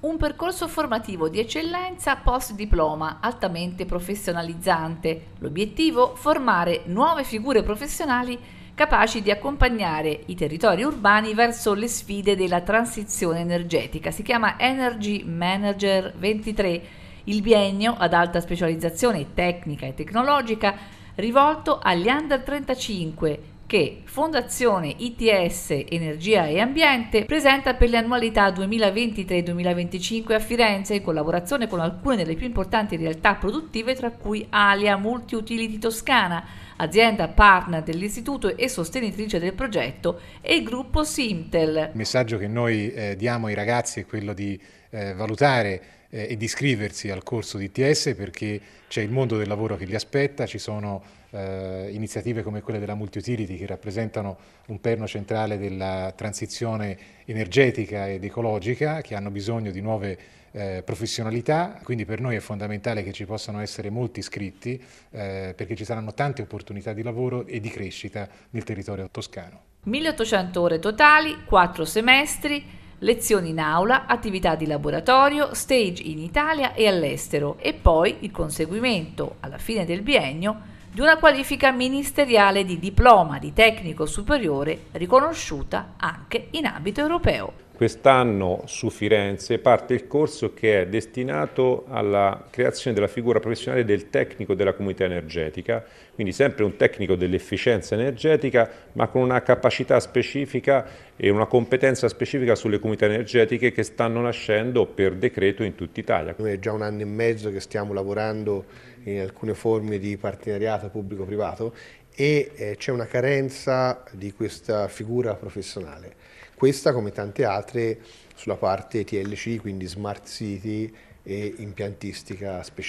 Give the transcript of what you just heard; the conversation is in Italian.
Un percorso formativo di eccellenza post diploma altamente professionalizzante. L'obiettivo? Formare nuove figure professionali capaci di accompagnare i territori urbani verso le sfide della transizione energetica. Si chiama Energy Manager 23, il biennio ad alta specializzazione tecnica e tecnologica rivolto agli under 35 che Fondazione ITS Energia e Ambiente presenta per le annualità 2023-2025 a Firenze in collaborazione con alcune delle più importanti realtà produttive tra cui Alia Multiutility Toscana, azienda partner dell'istituto e sostenitrice del progetto, e il gruppo Simtel. Il messaggio che noi eh, diamo ai ragazzi è quello di eh, valutare eh, e di iscriversi al corso di TS perché c'è il mondo del lavoro che li aspetta, ci sono eh, iniziative come quelle della Multi Utility che rappresentano un perno centrale della transizione energetica ed ecologica che hanno bisogno di nuove eh, professionalità, quindi per noi è fondamentale che ci possano essere molti iscritti eh, perché ci saranno tante opportunità di lavoro e di crescita nel territorio toscano. 1800 ore totali, 4 semestri, lezioni in aula, attività di laboratorio, stage in Italia e all'estero e poi il conseguimento, alla fine del biennio, di una qualifica ministeriale di diploma di tecnico superiore riconosciuta anche in ambito europeo. Quest'anno su Firenze parte il corso che è destinato alla creazione della figura professionale del tecnico della comunità energetica, quindi sempre un tecnico dell'efficienza energetica ma con una capacità specifica e una competenza specifica sulle comunità energetiche che stanno nascendo per decreto in tutta Italia. Noi è già un anno e mezzo che stiamo lavorando in alcune forme di partenariato pubblico-privato e eh, c'è una carenza di questa figura professionale. Questa, come tante altre, sulla parte TLC, quindi smart city e impiantistica speciale.